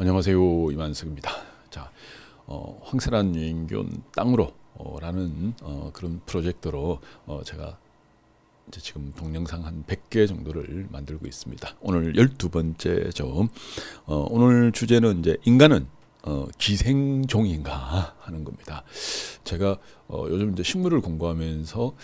안녕하세요 이만석입니다. 자, 어, 황세란 유인균 땅으로라는 어, 어, 그런 프로젝트로 어, 제가 지금 동영상 한 100개 정도를 만들고 있습니다. 오늘 12번째죠. 어, 오늘 주제는 이제 인간은 어, 기생종인가 하는 겁니다. 제가 요즘 이제 식물을 공부하면서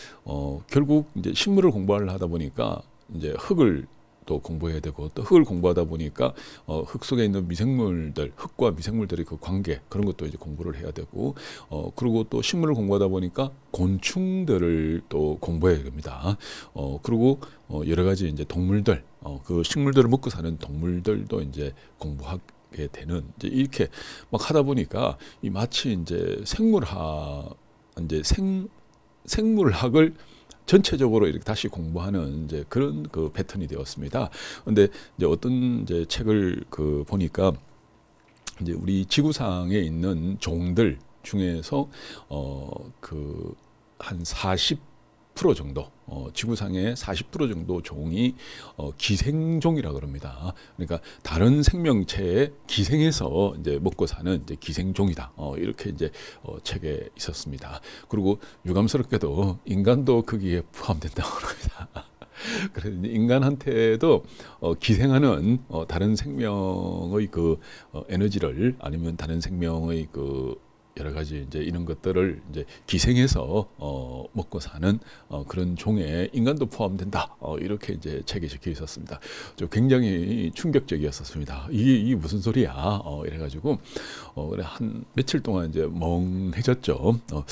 결국 이제 식물을 공부 하다 보니까 이제 흙을 또 공부해야 되고 또 흙을 공부하다 보니까 어, 흙 속에 있는 미생물들, 흙과 미생물들의 그 관계 그런 것도 이제 공부를 해야 되고 어, 그리고 또 식물을 공부하다 보니까 곤충들을 또 공부해야 됩니다. 어, 그리고 어, 여러 가지 이제 동물들, 어, 그 식물들을 먹고 사는 동물들도 이제 공부하 게 되는 이제 이렇게 막 하다 보니까 이 마치 이제 생물학 이제 생 생물학을 전체적으로 이렇게 다시 공부하는 이제 그런 그 패턴이 되었습니다. 근데 이제 어떤 이제 책을 그 보니까 이제 우리 지구상에 있는 종들 중에서 어 그 한 40 40% 정도 어, 지구상의 40% 정도 종이 어, 기생종이라 그럽니다. 그러니까 다른 생명체에 기생해서 이제 먹고 사는 이제 기생종이다. 어, 이렇게 이제 어, 책에 있었습니다. 그리고 유감스럽게도 인간도 거기에 포함된다고 합니다. 그래서 인간한테도 어, 기생하는 어, 다른 생명의 그 어, 에너지를 아니면 다른 생명의 그 여러 가지 이제 이런 것들을 이제 기생해서 어, 먹고 사는 어, 그런 종에 인간도 포함된다. 어, 이렇게 이제 책에 적혀 있었습니다. 저 굉장히 충격적이었었습니다. 이게, 이게 무슨 소리야? 어, 이래가지고 어, 그래 한 며칠 동안 이제 멍해졌죠. 어, 어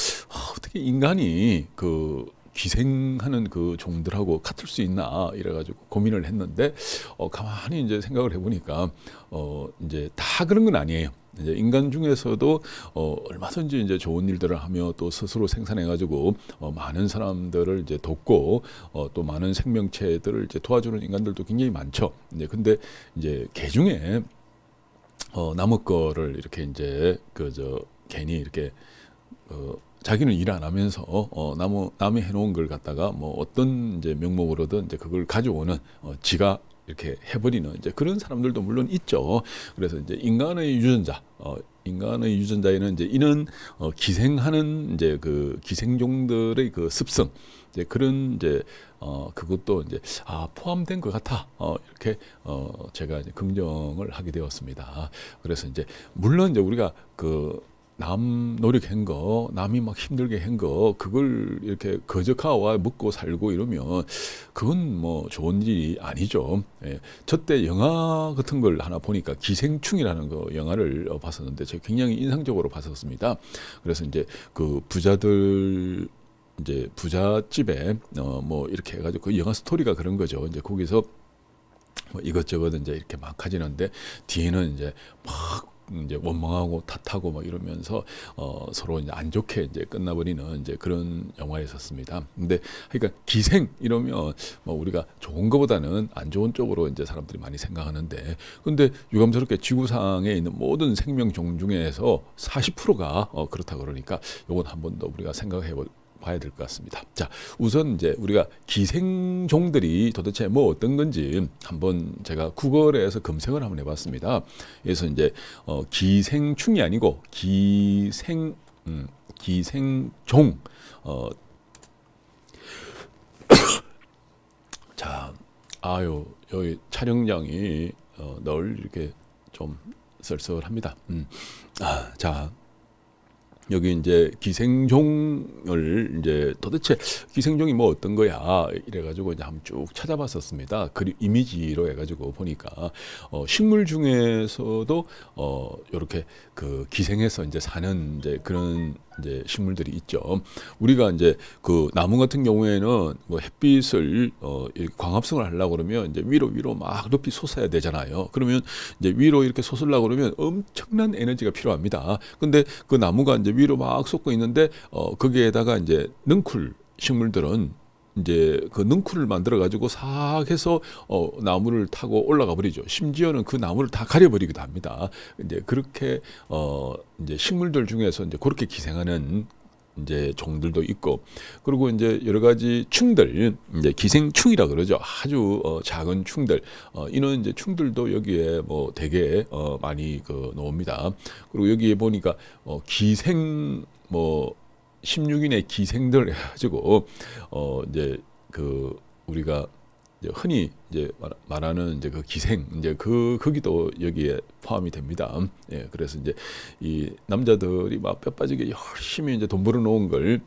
어떻게 인간이 그 기생하는 그 종들하고 같을 수 있나 이래가지고 고민을 했는데 어, 가만히 이제 생각을 해보니까 어, 이제 다 그런 건 아니에요. 이제 인간 중에서도 어, 얼마든지 이제 좋은 일들을 하며 또 스스로 생산해가지고 어, 많은 사람들을 이제 돕고 어, 또 많은 생명체들을 이제 도와주는 인간들도 굉장히 많죠. 이제 근데 이제 개 중에 어, 남의 거를 이렇게 이제 그저 괜히 이렇게 어, 자기는 일 안 하면서 어, 남, 남이 해놓은 걸 갖다가 뭐 어떤 이제 명목으로든 이제 그걸 가져오는 어, 지가 이렇게 해버리는 이제 그런 사람들도 물론 있죠. 그래서 이제 인간의 유전자, 어, 인간의 유전자에는 이제 이는 어, 기생하는 이제 그 기생종들의 그 습성, 이제 그런 이제 어, 그것도 이제 아 포함된 것 같아. 어, 이렇게 어, 제가 이제 긍정을 하게 되었습니다. 그래서 이제 물론 이제 우리가 그남 노력한 거, 남이 막 힘들게 한 거, 그걸 이렇게 거저카와 묻고 살고 이러면 그건 뭐 좋은 일이 아니죠. 예. 저때 영화 같은 걸 하나 보니까 기생충이라는 거 영화를 어, 봤었는데 제가 굉장히 인상적으로 봤었습니다. 그래서 이제 그 부자들 이제 부잣집에 어뭐 이렇게 해가지고 그 영화 스토리가 그런 거죠. 이제 거기서 뭐 이것저것 이제 이렇게 막 하지는데 뒤에는 이제 막 이제 원망하고 탓하고 막 이러면서 어, 서로 이제 안 좋게 이제 끝나버리는 이제 그런 영화였었습니다. 근데 그러니까 기생 이러면 뭐 우리가 좋은 것보다는 안 좋은 쪽으로 이제 사람들이 많이 생각하는데 근데 유감스럽게 지구상에 있는 모든 생명 종 중에서 40%가 어, 그렇다 그러니까 요건 한 번 더 우리가 생각해 볼 봐야 될 것 같습니다. 자, 우선 이제 우리가 기생종들이 도대체 뭐 어떤 건지 한번 제가 구글에서 검색을 한번 해봤습니다. 그래서 이제 어, 기생충이 아니고 기생 음, 기생종 어, 자, 아유 여기 촬영장이 어, 널 이렇게 좀 썰썰합니다. 음, 아, 자. 여기 이제 기생종을 이제 도대체 기생종이 뭐 어떤 거야 이래가지고 이제 한번 쭉 찾아봤었습니다. 그 이미지로 해가지고 보니까 어, 식물 중에서도 어, 이렇게 그 기생해서 이제 사는 이제 그런 이제 식물들이 있죠. 우리가 이제 그 나무 같은 경우에는 뭐 햇빛을 어 광합성을 하려고 그러면 이제 위로 위로 막 높이 솟아야 되잖아요. 그러면 이제 위로 이렇게 솟으려고 그러면 엄청난 에너지가 필요합니다. 근데 그 나무가 이제 위로 막 솟고 있는데 어 거기에다가 이제 능쿨 식물들은 이제 그 능쿨을 만들어 가지고 싹 해서 어 나무를 타고 올라가 버리죠. 심지어는 그 나무를 다 가려 버리기도 합니다. 이제 그렇게 어 이제 식물들 중에서 이제 그렇게 기생하는 이제 종들도 있고 그리고 이제 여러 가지 충들 이제 기생충이라 그러죠 아주 어, 작은 충들 어, 이런 이제 충들도 여기에 뭐 되게 어, 많이 그 놓습니다 그리고 여기에 보니까 어, 기생 뭐 16인의 기생들 해가지고 어 이제 그 우리가 이제 흔히 이제 말하는 이제 그 기생 이제 그 거기도 여기에 포함이 됩니다. 예, 그래서 이제 이 남자들이 막 뼈 빠지게 열심히 이제 돈 벌어 놓은 걸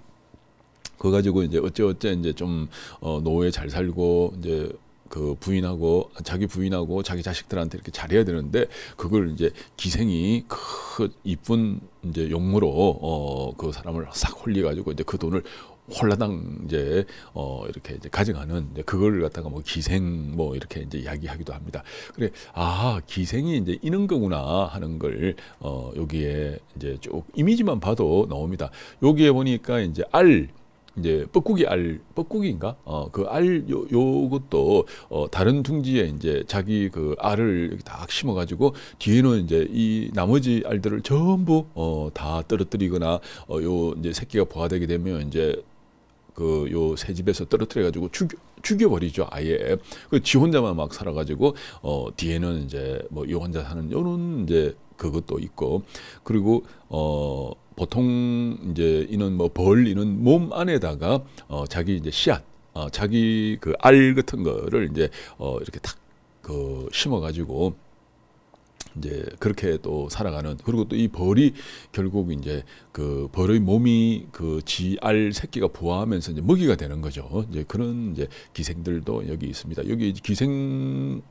그거 가지고 이제 어째 어째 이제 좀 어, 노후에 잘 살고 이제 그 부인하고 자기 부인하고 자기 자식들한테 이렇게 잘해야 되는데 그걸 이제 기생이 그 이쁜 이제 용무로 어 그 사람을 싹홀리 가지고 이제 그 돈을 홀라당 이제 어 이렇게 이제 가져가는 이제 그걸 갖다가 뭐 기생 뭐 이렇게 이제 이야기하기도 합니다. 그래 아 기생이 이제 이런 거구나 하는 걸 어 여기에 이제 쭉 이미지만 봐도 나옵니다. 여기에 보니까 이제 알 이제 뻐꾸기 알 뻐꾸기인가 어 그 알 요 요것도 어 다른 둥지에 이제 자기 그 알을 이렇게 다 심어 가지고 뒤에는 이제 이 나머지 알들을 전부 어 다 떨어뜨리거나 어요 이제 새끼가 부화되게 되면 이제 그 요새 집에서 떨어뜨려 가지고 죽여 죽여버리죠 아예 그 지 혼자만 막 살아가지고 어 뒤에는 이제 뭐 요 혼자 사는 요런 이제 그것도 있고 그리고 어 보통 이제 이는 뭐벌 이는 몸 안에다가 어, 자기 이제 씨앗, 어, 자기 그 알 같은 거를 이제 어, 이렇게 탁그 심어가지고 이제 그렇게 또 살아가는 그리고 또 이 벌이 결국 이제 그 벌의 몸이 그 지알 새끼가 부화하면서 이제 먹이가 되는 거죠. 이제 그런 이제 기생들도 여기 있습니다. 여기 기생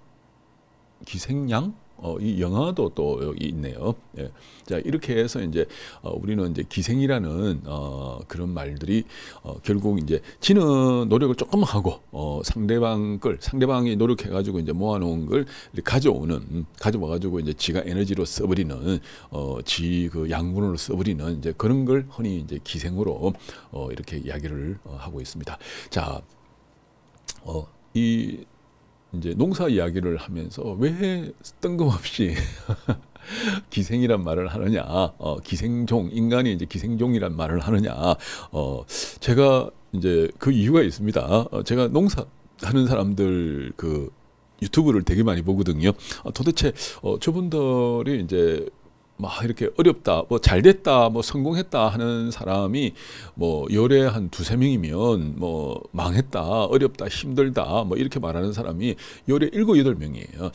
기생양 어, 이 영화도 또 여기 있네요. 예. 자 이렇게 해서 이제 어, 우리는 이제 기생이라는 어, 그런 말들이 어, 결국 이제 지는 노력을 조금 하고 어, 상대방 걸 상대방이 노력해가지고 이제 모아놓은 걸 가져오는 음, 가져와가지고 이제 지가 에너지로 써버리는 어, 지 그 양분으로 써버리는 이제 그런 걸 흔히 이제 기생으로 어, 이렇게 이야기를 어, 하고 있습니다. 자 어, 이제 농사 이야기를 하면서 왜 뜬금없이 기생이란 말을 하느냐, 어, 기생종 인간이 이제 기생종이란 말을 하느냐, 어, 제가 이제 그 이유가 있습니다. 어, 제가 농사 하는 사람들 그 유튜브를 되게 많이 보거든요. 아, 도대체 어, 저분들이 이제 막 이렇게 어렵다, 뭐 잘됐다, 뭐 성공했다 하는 사람이 뭐 열에 한 두세 명이면 뭐 망했다, 어렵다, 힘들다, 뭐 이렇게 말하는 사람이 열에 일곱, 여덟 명이에요.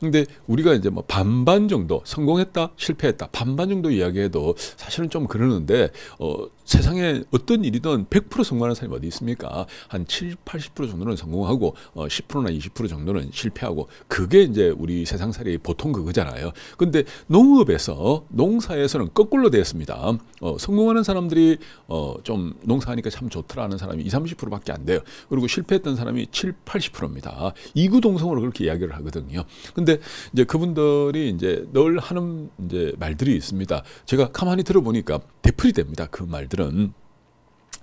근데 우리가 이제 뭐 반반 정도 성공했다, 실패했다, 반반 정도 이야기해도 사실은 좀 그러는데 어, 세상에 어떤 일이든 100% 성공하는 사람이 어디 있습니까? 한 7, 80% 정도는 성공하고 어, 10%나 20% 정도는 실패하고 그게 이제 우리 세상살이 보통 그거잖아요. 근데 농업에서 그래서 농사에서는 거꾸로 되었습니다. 어, 성공하는 사람들이 어, 좀 농사하니까 참 좋더라는 사람이 20, 30%밖에 안 돼요. 그리고 실패했던 사람이 7, 80%입니다. 이구동성으로 그렇게 이야기를 하거든요. 근데 이제 그분들이 이제 늘 하는 이제 말들이 있습니다. 제가 가만히 들어보니까 대풀이 됩니다. 그 말들은.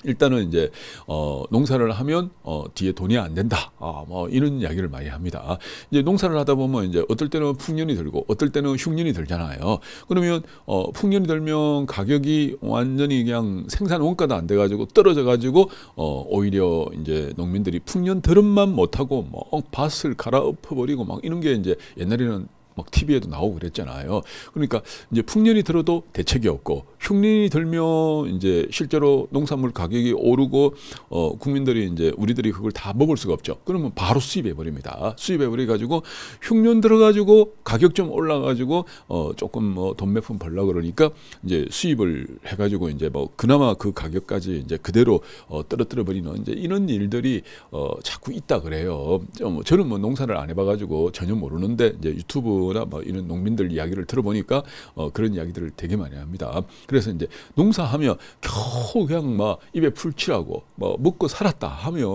일단은 이제 어, 농사를 하면 어, 뒤에 돈이 안 된다. 아, 뭐 이런 이야기를 많이 합니다. 이제 농사를 하다 보면 이제 어떨 때는 풍년이 들고 어떨 때는 흉년이 들잖아요. 그러면 어, 풍년이 들면 가격이 완전히 그냥 생산 원가도 안 돼 가지고 떨어져 가지고 어, 오히려 이제 농민들이 풍년 들음만 못 하고 뭐 밭을 갈아엎어 버리고 막 이런 게 이제 옛날에는 막 TV에도 나오고 그랬잖아요. 그러니까 이제 풍년이 들어도 대책이 없고 흉린이 들면 이제 실제로 농산물 가격이 오르고 어, 국민들이 이제 우리들이 그걸 다 먹을 수가 없죠. 그러면 바로 수입해 버립니다. 수입해 버려 가지고 흉년 들어 가지고 가격 좀 올라 가지고 어, 조금 뭐돈몇 푼 벌라 그러니까 이제 수입을 해 가지고 이제 뭐 그나마 그 가격까지 이제 그대로 어, 떨어뜨려 버리는 이제 이런 일들이 어, 자꾸 있다 그래요. 좀 뭐 저는 뭐 농사를 안 해봐 가지고 전혀 모르는데 이제 유튜브나 뭐 이런 농민들 이야기를 들어보니까 어, 그런 이야기들을 되게 많이 합니다. 그래서 이제 농사하면 겨우 그냥 막 입에 풀칠하고 뭐 먹고 살았다 하면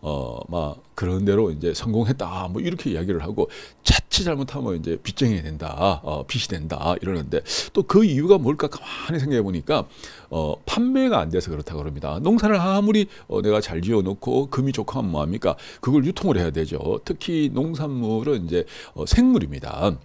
어 막 그런 대로 이제 성공했다 뭐 이렇게 이야기를 하고 자칫 잘못하면 이제 빚쟁이 된다 어 빚이 된다 이러는데 또 그 이유가 뭘까 가만히 생각해 보니까 어 판매가 안 돼서 그렇다 그럽니다. 농사를 아무리 어 내가 잘 지어 놓고 금이 좋고 하면 뭐합니까? 그걸 유통을 해야 되죠. 특히 농산물은 이제 어 생물입니다.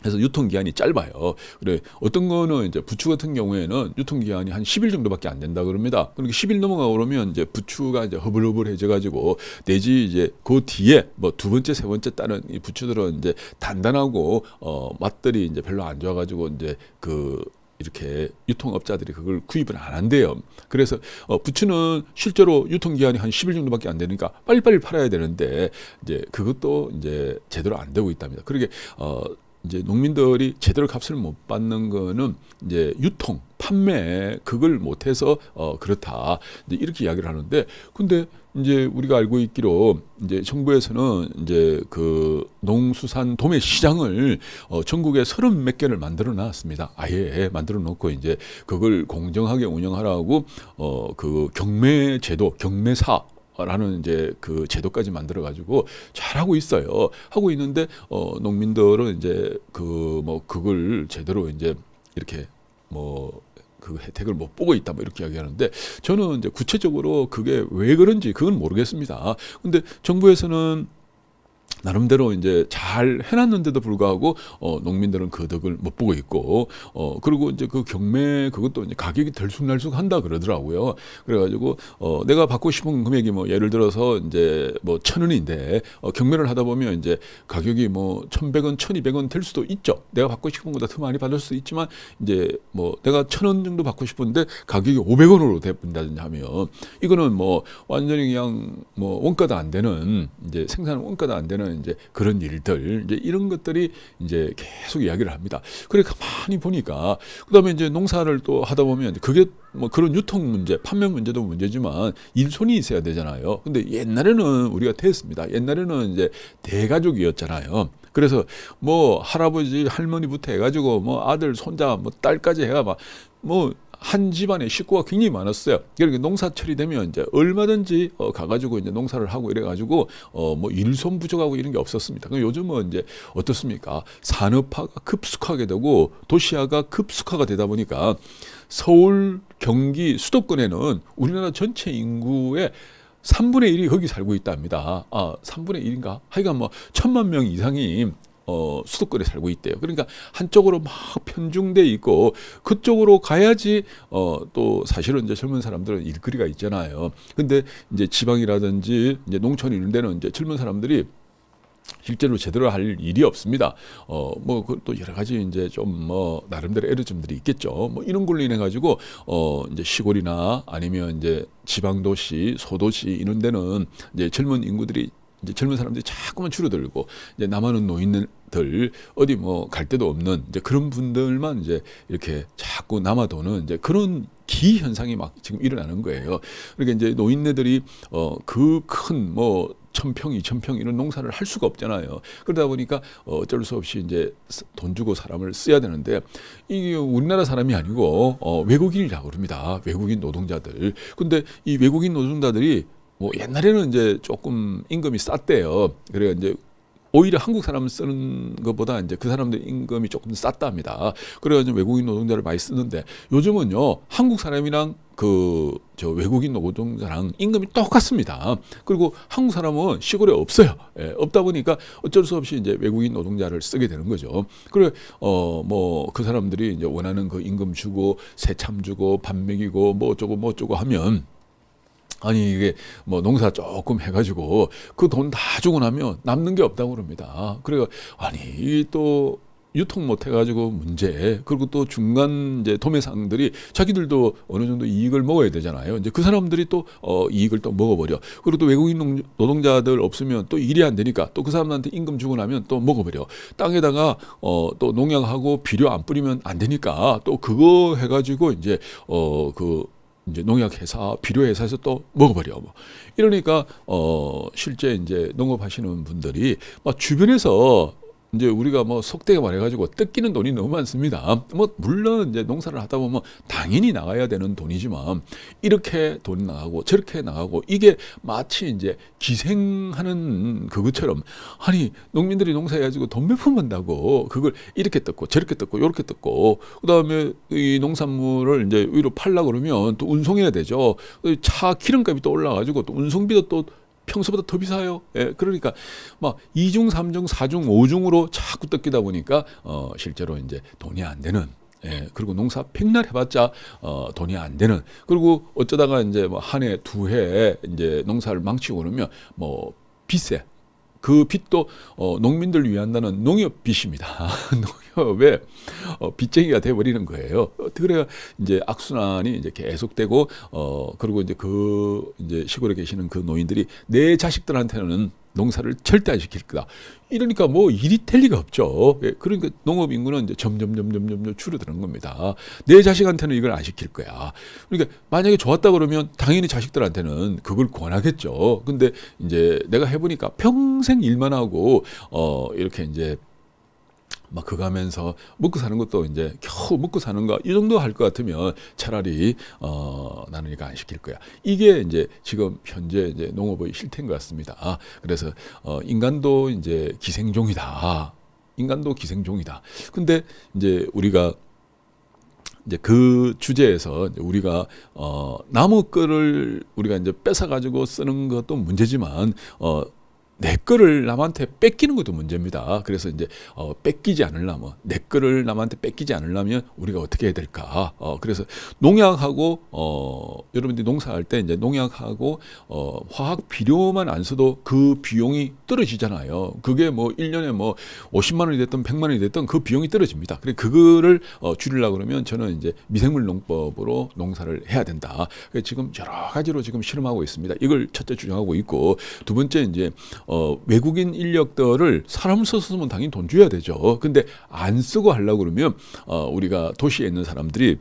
그래서 유통기한이 짧아요. 그래 어떤 거는 이제 부추 같은 경우에는 유통기한이 한 10일 정도밖에 안 된다 그럽니다. 그러니까 10일 넘어가 그러면 이제 부추가 이제 허블허블해져 가지고 내지 이제 그 뒤에 뭐 두 번째 세 번째 따른이 부추들은 이제 단단하고 어 맛들이 이제 별로 안 좋아 가지고 이제 그 이렇게 유통업자들이 그걸 구입을 안 한대요. 그래서 어, 부추는 실제로 유통기한이 한 10일 정도밖에 안 되니까 빨리빨리 팔아야 되는데 이제 그것도 이제 제대로 안 되고 있답니다. 그러게 어, 이제 농민들이 제대로 값을 못 받는 거는 이제 유통 판매 그걸 못해서 어 그렇다 이제 이렇게 이야기를 하는데 근데 이제 우리가 알고 있기로 이제 정부에서는 이제 그 농수산 도매 시장을 어 전국에 서른 몇 개를 만들어 놨습니다. 아예 만들어 놓고 이제 그걸 공정하게 운영하라고 어 그 경매 제도 경매사 라는 이제 그 제도까지 만들어 가지고 잘하고 있어요. 하고 있는데 어 농민들은 이제 그 뭐 그걸 제대로 이제 이렇게 뭐 그 혜택을 못 보고 있다 뭐 이렇게 이야기하는데 저는 이제 구체적으로 그게 왜 그런지 그건 모르겠습니다. 근데 정부에서는 나름대로 이제 잘 해놨는데도 불구하고 어, 농민들은 그 덕을 못 보고 있고 어, 그리고 이제 그 경매 그것도 이제 가격이 들쑥날쑥 한다 그러더라고요. 그래가지고 어, 내가 받고 싶은 금액이 뭐 예를 들어서 이제 뭐 천 원인데 어, 경매를 하다 보면 이제 가격이 뭐 천백 원, 천이백 원 될 수도 있죠. 내가 받고 싶은 것보다 더 많이 받을 수 있지만 이제 뭐 내가 천 원 정도 받고 싶은데 가격이 오백 원으로 돼버린다든지 하면 이거는 뭐 완전히 그냥 뭐 원가도 안 되는 이제 생산 원가도 안 되는 이제 그런 일들 이제 이런 것들이 이제 계속 이야기를 합니다. 그래 그러니까 가만히 보니까 그다음에 이제 농사를 또 하다 보면 그게 뭐 그런 유통 문제, 판매 문제도 문제지만 일손이 있어야 되잖아요. 근데 옛날에는 우리가 됐습니다. 옛날에는 이제 대가족이었잖아요. 그래서 뭐 할아버지, 할머니부터 해가지고 뭐 아들, 손자, 뭐 딸까지 해가 막뭐 한 집안에 식구가 굉장히 많았어요. 그러니까 농사철이 되면 이제 얼마든지 어, 가가지고 이제 농사를 하고 이래가지고 어, 뭐 일손 부족하고 이런 게 없었습니다. 요즘은 이제 어떻습니까? 산업화가 급속하게 되고 도시화가 급속화가 되다 보니까 서울, 경기, 수도권에는 우리나라 전체 인구의 3분의 1이 거기 살고 있답니다. 아, 3분의 1인가? 하여간 뭐 천만 명 이상이 어, 수도권에 살고 있대요. 그러니까 한쪽으로 막 편중돼 있고 그쪽으로 가야지 어, 또 사실은 이제 젊은 사람들은 일거리가 있잖아요. 근데 이제 지방이라든지 이제 농촌 이런 데는 이제 젊은 사람들이 실제로 제대로 할 일이 없습니다. 어, 뭐, 그 또 여러 가지 이제 좀 뭐, 나름대로 애로점들이 있겠죠. 뭐, 이런 걸로 인해가지고, 어, 이제 시골이나 아니면 이제 지방도시, 소도시 이런 데는 이제 젊은 인구들이 이제 젊은 사람들이 자꾸만 줄어들고 이제 남아는 노인들 어디 뭐 갈 데도 없는 이제 그런 분들만 이제 이렇게 자꾸 남아도는 이제 그런 기 현상이 막 지금 일어나는 거예요. 그러니까 이제 노인네들이 어그큰 뭐 천평, 이천평 이런 농사를 할 수가 없잖아요. 그러다 보니까 어 어쩔 수 없이 이제 돈 주고 사람을 써야 되는데 이게 우리나라 사람이 아니고 어, 외국인이라고 그럽니다. 외국인 노동자들. 근데 이 외국인 노동자들이 뭐 옛날에는 이제 조금 임금이 쌌대요. 그래 이제 오히려 한국 사람 쓰는 것보다 이제 그 사람들 임금이 조금 쌌답니다. 그래가지고 외국인 노동자를 많이 쓰는데 요즘은요 한국 사람이랑 그 저 외국인 노동자랑 임금이 똑같습니다. 그리고 한국 사람은 시골에 없어요. 예, 없다 보니까 어쩔 수 없이 이제 외국인 노동자를 쓰게 되는 거죠. 그래 어뭐 그 사람들이 이제 원하는 그 임금 주고 세참 주고 밥 먹이고 뭐 어쩌고 뭐 어쩌고 하면 아니 이게 뭐 농사 조금 해가지고 그 돈 다 주고 나면 남는 게 없다고 그럽니다. 그래가 아니 또 유통 못 해가지고 문제 그리고 또 중간 이제 도매상들이 자기들도 어느 정도 이익을 먹어야 되잖아요. 이제 그 사람들이 또 어, 이익을 또 먹어버려. 그리고 또 외국인 노동자들 없으면 또 일이 안 되니까 또 그 사람한테 임금 주고 나면 또 먹어버려. 땅에다가 어, 또 농약하고 비료 안 뿌리면 안 되니까 또 그거 해가지고 이제 어, 그 이제 농약 회사 비료 회사에서 또 먹어버려 뭐 이러니까 어 실제 이제 농업하시는 분들이 막 주변에서 이제 우리가 뭐 속되게 말해가지고 뜯기는 돈이 너무 많습니다. 뭐 물론 이제 농사를 하다 보면 당연히 나가야 되는 돈이지만 이렇게 돈 나가고 저렇게 나가고 이게 마치 이제 기생하는 그것처럼 아니 농민들이 농사해가지고 돈 몇푼 번다고 그걸 이렇게 뜯고 저렇게 뜯고 이렇게 뜯고 그 다음에 이 농산물을 이제 위로 팔라 그러면 또 운송해야 되죠. 차 기름값이 또 올라가지고 또 운송비도 또 평소보다 더 비싸요. 예, 그러니까 막 2중, 3중, 4중, 5중으로 자꾸 뜯기다 보니까 어, 실제로 이제 돈이 안 되는 예, 그리고 농사 백날 해봤자 어, 돈이 안 되는 그리고 어쩌다가 이제 뭐한해 두 해 이제 농사를 망치고 그러면 뭐 비세 그 빚도 어, 농민들을 위한다는 농협 빚입니다. 농협의 어, 빚쟁이가 돼버리는 거예요. 그래 이제 악순환이 이제 계속되고 어 그리고 이제 그 이제 시골에 계시는 그 노인들이 내 자식들한테는 농사를 절대 안 시킬 거다. 이러니까 뭐 일이 될 리가 없죠. 예, 그러니까 농업 인구는 이제 점점 점점 점점 줄어드는 겁니다. 내 자식한테는 이걸 안 시킬 거야. 그러니까 만약에 좋았다 그러면 당연히 자식들한테는 그걸 권하겠죠. 근데 이제 내가 해보니까 평생 일만 하고 어 이렇게 이제 막 그가면서 먹고 사는 것도 이제 겨우 먹고 사는 거이 정도 할 것 같으면 차라리 어 나는 이거 안 시킬 거야. 이게 이제 지금 현재 이제 농업의 실태인 것 같습니다. 아, 그래서 어 인간도 이제 기생종이다. 인간도 기생종이다. 근데 이제 우리가 이제 그 주제에서 이제 우리가 어 나무 끌를 우리가 이제 뺏어 가지고 쓰는 것도 문제지만 어내 거를 남한테 뺏기는 것도 문제입니다. 그래서 이제 어, 뺏기지 않으려면 내 거를 남한테 뺏기지 않으려면 우리가 어떻게 해야 될까? 어, 그래서 농약하고 어, 여러분들이 농사할 때 이제 농약하고 어, 화학 비료만 안 써도 그 비용이 떨어지잖아요. 그게 뭐 1년에 뭐 50만 원이 됐든 100만 원이 됐든 그 비용이 떨어집니다. 그래 그거를 어, 줄이려고 그러면 저는 이제 미생물 농법으로 농사를 해야 된다. 그래서 지금 여러 가지로 지금 실험하고 있습니다. 이걸 첫째 주장하고 있고 두 번째 이제 어, 외국인 인력들을 사람 써서 쓰면 당연히 돈 줘야 되죠. 근데 안 쓰고 하려고 그러면 어, 우리가 도시에 있는 사람들이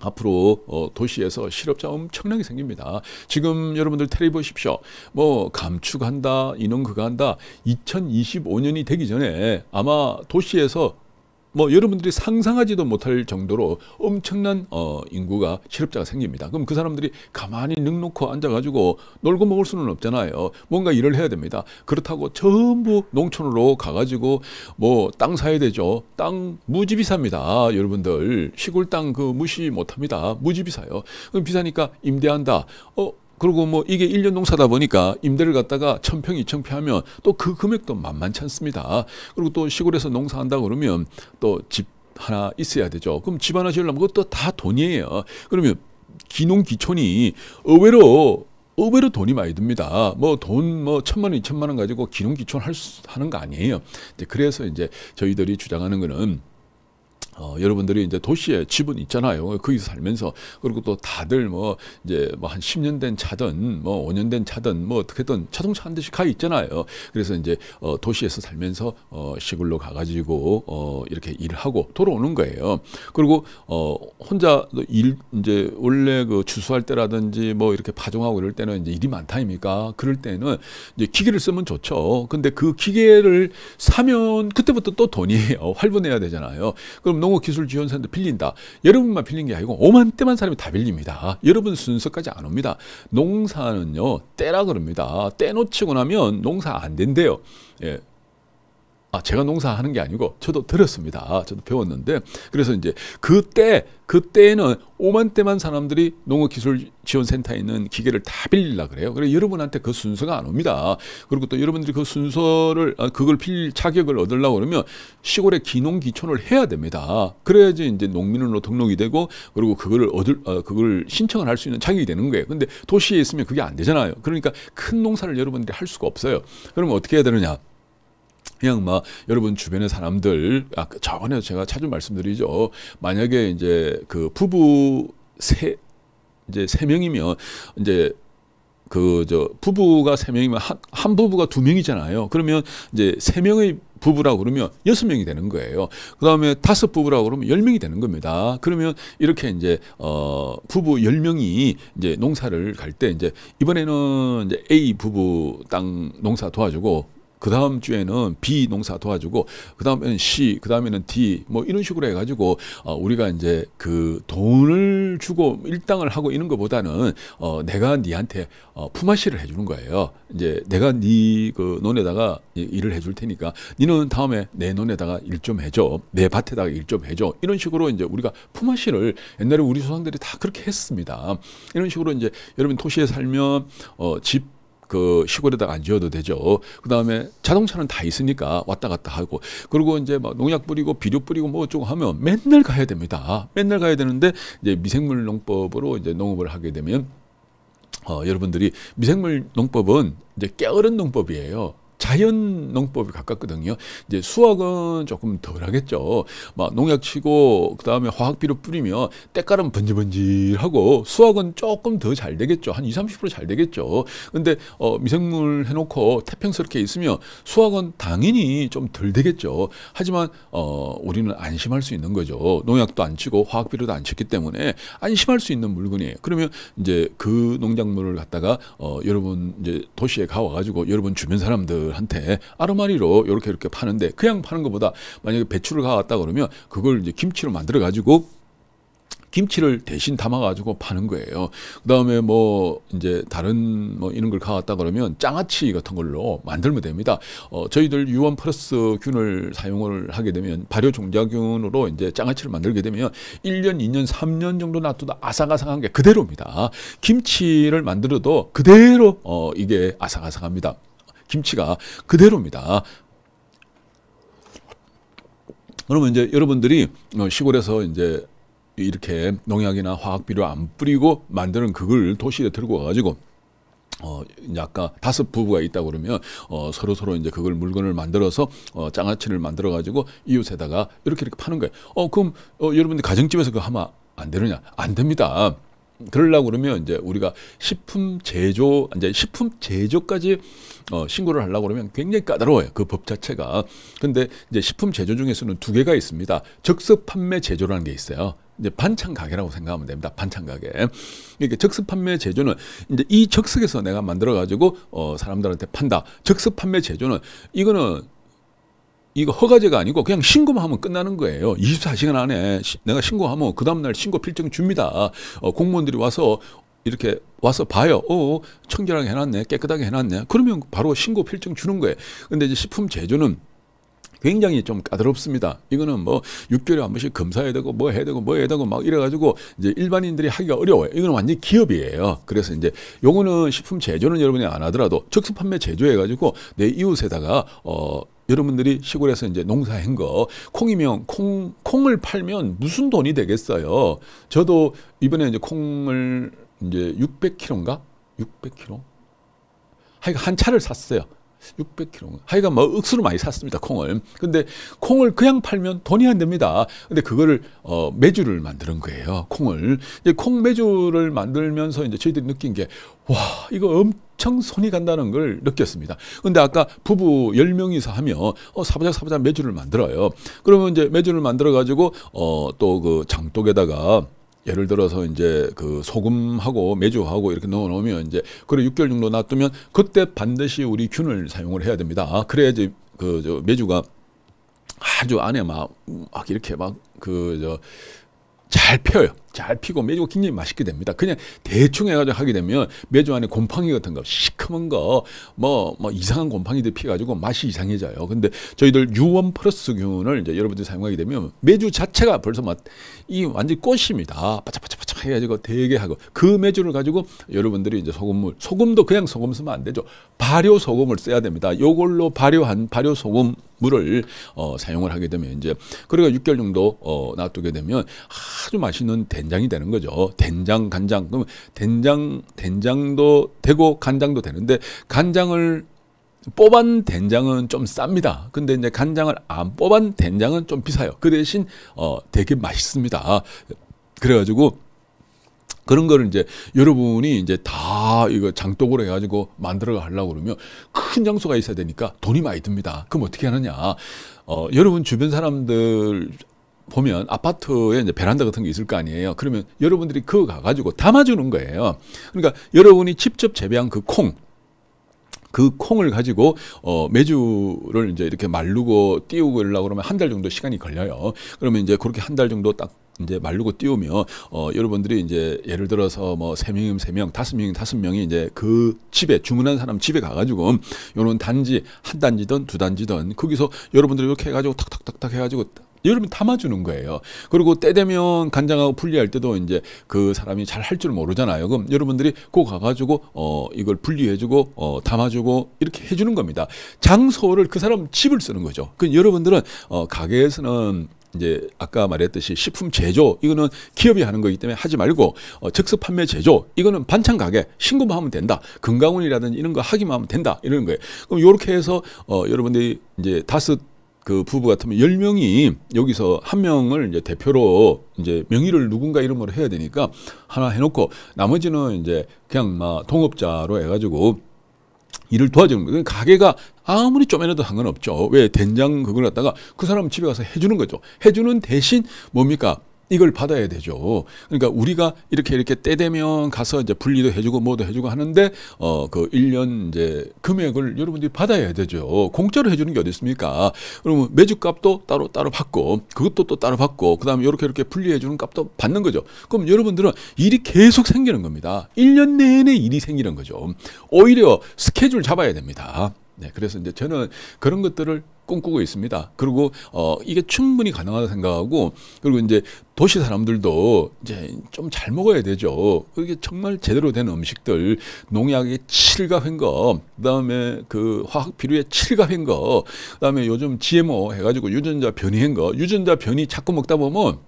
앞으로 어, 도시에서 실업자 엄청나게 생깁니다. 지금 여러분들 테레비 보십시오. 뭐 감축한다, 인원 그거 한다. 2025년이 되기 전에 아마 도시에서 뭐 여러분들이 상상하지도 못할 정도로 엄청난 어 인구가 실업자가 생깁니다. 그럼 그 사람들이 가만히 넉놓고 앉아가지고 놀고 먹을 수는 없잖아요. 뭔가 일을 해야 됩니다. 그렇다고 전부 농촌으로 가가지고 뭐 땅 사야 되죠. 땅 무지 비쌉니다. 여러분들 시골 땅 그 무시 못합니다. 무지 비사요 그럼 비싸니까 임대한다. 어 그리고 뭐 이게 1년 농사다 보니까 임대를 갖다가 천평, 이천평 하면 또 그 금액도 만만치 않습니다. 그리고 또 시골에서 농사한다 그러면 또 집 하나 있어야 되죠. 그럼 집 하나 지으려면 그것도 다 돈이에요. 그러면 기농기촌이 의외로 의외로 돈이 많이 듭니다. 뭐 돈뭐 뭐 천만 원, 이천만 원 가지고 기농기촌 할 수, 하는 거 아니에요. 이제 그래서 이제 저희들이 주장하는 거는 어, 여러분들이 이제 도시에 집은 있잖아요. 거기서 그 살면서 그리고 또 다들 뭐 이제 뭐 한 10년 된 차든 뭐 5년 된 차든 뭐 어떻게든 자동차 한 대씩 가 있잖아요. 그래서 이제 어, 도시에서 살면서 어, 시골로 가가지고 어, 이렇게 일하고 돌아오는 거예요. 그리고 어, 혼자 일 이제 원래 그 주수할 때라든지 뭐 이렇게 파종하고 이럴 때는 이제 일이 많다입니까? 그럴 때는 이제 기계를 쓰면 좋죠. 근데 그 기계를 사면 그때부터 또 돈이에요. 활분해야 되잖아요. 그럼 농 상호 기술 지원센터 빌린다. 여러분만 빌린 게 아니고 5만 때만 사람이 다 빌립니다. 여러분 순서까지 안 옵니다. 농사는요 때라 그럽니다. 때 놓치고 나면 농사 안 된대요. 예, 아, 제가 농사하는 게 아니고 저도 들었습니다. 아, 저도 배웠는데 그래서 이제 그때 그때는 5만 대만 사람들이 농업기술지원센터에 있는 기계를 다 빌리려 그래요. 그래 여러분한테 그 순서가 안 옵니다. 그리고 또 여러분들이 그 순서를 아, 그걸 빌 자격을 얻으려고 그러면 시골에 기농기촌을 해야 됩니다. 그래야지 이제 농민으로 등록이 되고 그리고 그걸 얻을 어, 그걸 신청을 할 수 있는 자격이 되는 거예요. 근데 도시에 있으면 그게 안 되잖아요. 그러니까 큰 농사를 여러분들이 할 수가 없어요. 그러면 어떻게 해야 되느냐? 그냥 막 여러분 주변의 사람들 아저번에 그 제가 자주 말씀드리죠. 만약에 이제 그 부부 세 이제 세 명이면 이제 그 저 부부가 세 명이면 한, 한 부부가 두 명이잖아요. 그러면 이제 세 명의 부부라고 그러면 여섯 명이 되는 거예요. 그 다음에 다섯 부부라고 그러면 열 명이 되는 겁니다. 그러면 이렇게 이제 어 부부 열 명이 이제 농사를 갈 때 이제 이번에는 이제 A 부부 땅 농사 도와주고 그 다음 주에는 B 농사 도와주고 그 다음에는 C 그 다음에는 D 뭐 이런 식으로 해가지고 어, 우리가 이제 그 돈을 주고 일당을 하고 있는 것보다는 어, 내가 니한테 어, 품앗이를 해주는 거예요. 이제 내가 니그 논에다가 일을 해줄 테니까 니는 다음에 내 논에다가 일 좀 해줘 내 밭에다가 일 좀 해줘 이런 식으로 이제 우리가 품앗이를 옛날에 우리 조상들이 다 그렇게 했습니다. 이런 식으로 이제 여러분 도시에 살면 어, 집그 시골에다가 안 지어도 되죠. 그 다음에 자동차는 다 있으니까 왔다 갔다 하고 그리고 이제 막 뭐 농약 뿌리고 비료 뿌리고 뭐 어쩌고 하면 맨날 가야 됩니다. 맨날 가야 되는데 이제 미생물 농법으로 이제 농업을 하게 되면 어, 여러분들이 미생물 농법은 이제 깨어른 농법이에요. 자연 농법에 가깝거든요. 이제 수확은 조금 덜 하겠죠. 막 농약 치고 그다음에 화학 비료 뿌리면 때깔은 번질번질하고 수확은 조금 더 잘 되겠죠. 한 20, 30%잘 되겠죠. 근데 어, 미생물 해 놓고 태평스럽게 있으면 수확은 당연히 좀 덜 되겠죠. 하지만 어, 우리는 안심할 수 있는 거죠. 농약도 안 치고 화학 비료도 안 쳤기 때문에 안심할 수 있는 물건이에요. 그러면 이제 그 농작물을 갖다가 어, 여러분 이제 도시에 가와 가지고 여러분 주변 사람들 사들한테 아르마리로 이렇게 이렇게 파는데 그냥 파는 것보다 만약에 배추를 가왔다 그러면 그걸 이제 김치로 만들어 가지고 김치를 대신 담아가지고 파는 거예요. 그 다음에 뭐, 이제 다른 뭐 이런 걸 가왔다 그러면 장아찌 같은 걸로 만들면 됩니다. 어, 저희들 유원 플러스 균을 사용을 하게 되면 발효 종자균으로 이제 장아찌를 만들게 되면 1년, 2년, 3년 정도 놔두다 아삭아삭한 게 그대로입니다. 김치를 만들어도 그대로 어, 이게 아삭아삭합니다. 김치가 그대로입니다. 그러면 이제 여러분들이 어, 시골에서 이제 이렇게 농약이나 화학비료 안 뿌리고 만드는 그걸 도시에 들고 와가지고 어, 이제 아까 다섯 부부가 있다 그러면 어, 서로 서로 이제 그걸 물건을 만들어서 어, 장아찌를 만들어 가지고 이웃에다가 이렇게 이렇게 파는 거예요. 어, 그럼 어, 여러분들 가정집에서 그거 하면 안 되느냐? 안 됩니다. 그러려고 그러면 이제 우리가 식품 제조 이제 식품 제조까지 어, 신고를 하려고 그러면 굉장히 까다로워요. 그 법 자체가. 근데 이제 식품 제조 중에서는 두 개가 있습니다. 적습 판매 제조라는 게 있어요. 이제 반찬 가게라고 생각하면 됩니다. 반찬 가게. 이게 적습 판매 제조는 이제 이적석에서 내가 만들어 가지고 어, 사람들한테 판다. 적습 판매 제조는 이거는 이거 허가제가 아니고 그냥 신고만 하면 끝나는 거예요. 24시간 안에 내가 신고하면 그 다음날 신고 필증 줍니다. 어, 공무원들이 와서 이렇게 와서 봐요. 어, 청결하게 해놨네. 깨끗하게 해놨네. 그러면 바로 신고 필증 주는 거예요. 근데 이제 식품 제조는 굉장히 좀 까다롭습니다. 이거는 뭐 6개월에 한 번씩 검사해야 되고 뭐 해야 되고 뭐 해야 되고 막 이래가지고 이제 일반인들이 하기가 어려워요. 이거는 완전히 기업이에요. 그래서 이제 요거는 식품 제조는 여러분이 안 하더라도 즉석 판매 제조해가지고 내 이웃에다가 어 여러분들이 시골에서 이제 농사한 거 콩이면 콩 콩을 팔면 무슨 돈이 되겠어요. 저도 이번에 이제 콩을 이제 600kg인가? 600kg? 하여간 한 차를 샀어요. 600kg. 하여간 뭐 억수로 많이 샀습니다. 콩을. 근데 콩을 그냥 팔면 돈이 안 됩니다. 근데 그거를 어 매주를 만드는 거예요. 콩을. 이제 콩 매주를 만들면서 이제 저희들이 느낀 게 와, 이거 엄청 손이 간다는 걸 느꼈습니다. 근데 아까 부부 10명이서 하면 어 사부작 사부작 매주를 만들어요. 그러면 이제 매주를 만들어 가지고 어또 그 장독에다가 예를 들어서 이제 그 소금하고 매주하고 이렇게 넣어 놓으면 이제 그래 6개월 정도 놔두면 그때 반드시 우리 균을 사용을 해야 됩니다. 아, 그래야지 그저 매주가 아주 안에 막, 막 이렇게 막 그 저 잘 펴요. 잘 피고 매주 굉장히 맛있게 됩니다. 그냥 대충 해가지고 하게 되면 매주 안에 곰팡이 같은 거 시커먼 거뭐뭐 뭐 이상한 곰팡이들 피가지고 맛이 이상해져요. 근데 저희들 유원 플러스균을 이제 여러분들이 사용하게 되면 매주 자체가 벌써 막 이 완전 꽃입니다. 바짝바짝바짝 해가지고 되게 하고 그 매주를 가지고 여러분들이 이제 소금물 소금도 그냥 소금 쓰면 안 되죠. 발효 소금을 써야 됩니다. 요걸로 발효한 발효 소금 물을 어, 사용을 하게 되면 이제 그래가 6개월 정도 어, 놔두게 되면 아주 맛있는 대 된장이 되는 거죠. 된장, 간장. 그러 된장, 된장도 되고 간장도 되는데 간장을 뽑은 된장은 좀 쌉니다. 근데 이제 간장을 안 뽑은 된장은 좀 비싸요. 그 대신 어 되게 맛있습니다. 그래가지고 그런 거를 이제 여러분이 이제 다 이거 장독으로 해가지고 만들어 가려고 그러면 큰 장소가 있어야 되니까 돈이 많이 듭니다. 그럼 어떻게 하느냐. 어, 여러분 주변 사람들 보면 아파트에 이제 베란다 같은 게 있을 거 아니에요. 그러면 여러분들이 그거 가가지고 담아주는 거예요. 그러니까 여러분이 직접 재배한 그 콩, 그 콩을 가지고 어 매주를 이제 이렇게 말르고 띄우고 이러려고 그러면 한 달 정도 시간이 걸려요. 그러면 이제 그렇게 한 달 정도 딱 이제 말르고 띄우면 어 여러분들이 이제 예를 들어서 뭐 세 명이면 세 명, 다섯 명이면 다섯 명이 이제 그 집에 주문한 사람 집에 가가지고 요런 단지 한 단지든 두 단지든 거기서 여러분들이 이렇게 해가지고 탁탁탁탁 해가지고 여러분 담아주는 거예요. 그리고 때 되면 간장하고 분리할 때도 이제 그 사람이 잘 할 줄 모르잖아요. 그럼 여러분들이 꼭 가가지고 어 이걸 분리해주고 어 담아주고 이렇게 해주는 겁니다. 장소를 그 사람 집을 쓰는 거죠. 그 여러분들은 어 가게에서는 이제 아까 말했듯이 식품 제조 이거는 기업이 하는 거기 때문에 하지 말고 어, 즉석 판매 제조 이거는 반찬 가게 신고만 하면 된다 건강원이라든지 이런 거 하기만 하면 된다 이런 거예요 그럼 이렇게 해서 어, 여러분들이 이제 다섯 그 부부 같으면 10명이 여기서 한 명을 이제 대표로 이제 명의를 누군가 이름으로 해야 되니까 하나 해놓고 나머지는 이제 그냥 막 뭐 동업자로 해가지고 일을 도와주는 거예요. 그러니까 가게가 아무리 쪼매라도 상관없죠. 왜 된장 그걸 갖다가 그 사람 집에 가서 해주는 거죠. 해주는 대신 뭡니까? 이걸 받아야 되죠. 그러니까 우리가 이렇게 이렇게 때 되면 가서 이제 분리도 해주고 뭐도 해주고 하는데 어 그 1년 이제 금액을 여러분들이 받아야 되죠. 공짜로 해주는 게 어디 있습니까? 그러면 매주 값도 따로 따로 받고 그것도 또 따로 받고 그다음에 이렇게 이렇게 분리해주는 값도 받는 거죠. 그럼 여러분들은 일이 계속 생기는 겁니다. 1년 내내 일이 생기는 거죠. 오히려 스케줄 잡아야 됩니다. 네, 그래서 이제 저는 그런 것들을 꿈꾸고 있습니다. 그리고 어 이게 충분히 가능하다 생각하고 그리고 이제 도시 사람들도 이제 좀 잘 먹어야 되죠. 이게 정말 제대로 된 음식들, 농약의 칠갑인 거, 그다음에 그 화학 비료의 칠갑인 거, 그다음에 요즘 GMO 해가지고 유전자 변이인 거, 유전자 변이 자꾸 먹다 보면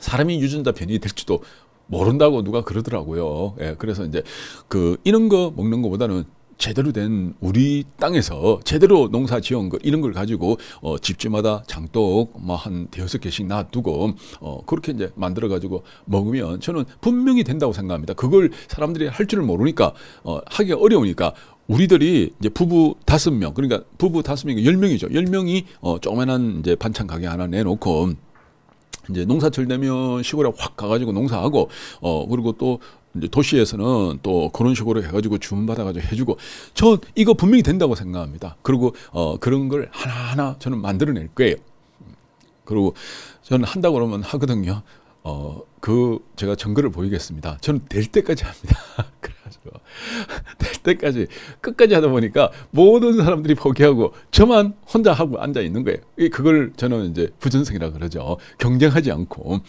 사람이 유전자 변이 될지도 모른다고 누가 그러더라고요. 예, 그래서 이제 그 이런 거 먹는 것보다는 제대로 된 우리 땅에서 제대로 농사 지은 거 이런 걸 가지고 어, 집집마다 장독 뭐한 대여섯 개씩 놔두고 어, 그렇게 이제 만들어 가지고 먹으면 저는 분명히 된다고 생각합니다. 그걸 사람들이 할 줄 모르니까 어, 하기가 어려우니까 우리들이 이제 부부 다섯 명 그러니까 부부 다섯 명이 열 명이죠. 열 명이 어, 조그만한 이제 반찬 가게 하나 내놓고 이제 농사철 되면 시골에 확 가가지고 농사하고 어 그리고 또 이제 도시에서는 또 그런 식으로 해가지고 주문받아가지고 해주고 저 이거 분명히 된다고 생각합니다. 그리고 어, 그런 걸 하나하나 저는 만들어낼 거예요. 그리고 저는 한다고 그러면 하거든요. 어, 그 제가 정글을 보이겠습니다. 저는 될 때까지 합니다. 가지고될 때까지 끝까지 하다 보니까 모든 사람들이 포기하고 저만 혼자 하고 앉아 있는 거예요. 그걸 저는 이제 부전승이라 그러죠. 경쟁하지 않고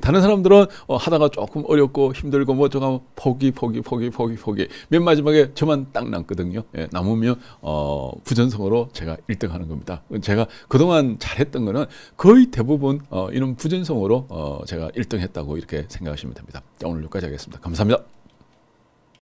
다른 사람들은 어, 하다가 조금 어렵고 힘들고 뭐 저가 포기 포기 포기 포기 포기 맨 마지막에 저만 딱 남거든요. 예, 남으면 어, 부전승으로 제가 1등하는 겁니다. 제가 그동안 잘했던 거는 거의 대부분 어, 이런 부전성으로 어, 제가 1등했다고 이렇게 생각하시면 됩니다. 오늘 여기까지 하겠습니다. 감사합니다.